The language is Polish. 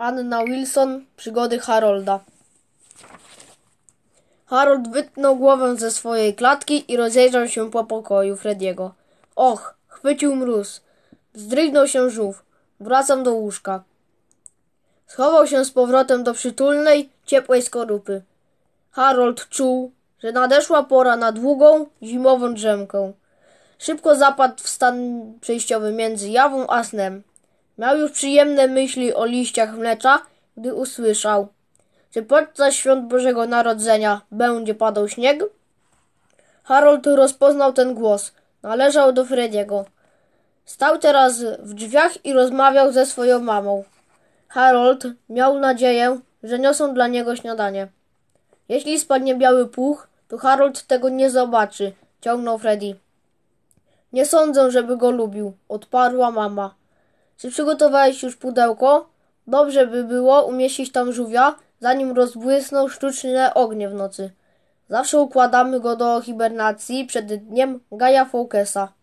Anna Wilson, przygody Harolda. Harold wytnął głowę ze swojej klatki i rozejrzał się po pokoju Frediego. Och, chwycił mróz. Zdrygnął się żółw. Wracam do łóżka. Schował się z powrotem do przytulnej, ciepłej skorupy. Harold czuł, że nadeszła pora na długą, zimową drzemkę. Szybko zapadł w stan przejściowy między jawą a snem. Miał już przyjemne myśli o liściach mlecza, gdy usłyszał. Czy podczas świąt Bożego Narodzenia będzie padał śnieg? Harold rozpoznał ten głos. Należał do Frediego. Stał teraz w drzwiach i rozmawiał ze swoją mamą. Harold miał nadzieję, że niosą dla niego śniadanie. Jeśli spadnie biały puch, to Harold tego nie zobaczy, ciągnął Freddy. Nie sądzę, żeby go lubił, odparła mama. Czy przygotowałeś już pudełko? Dobrze by było umieścić tam żółwia, zanim rozbłysną sztuczne ognie w nocy. Zawsze układamy go do hibernacji przed dniem Gaja Fokesa.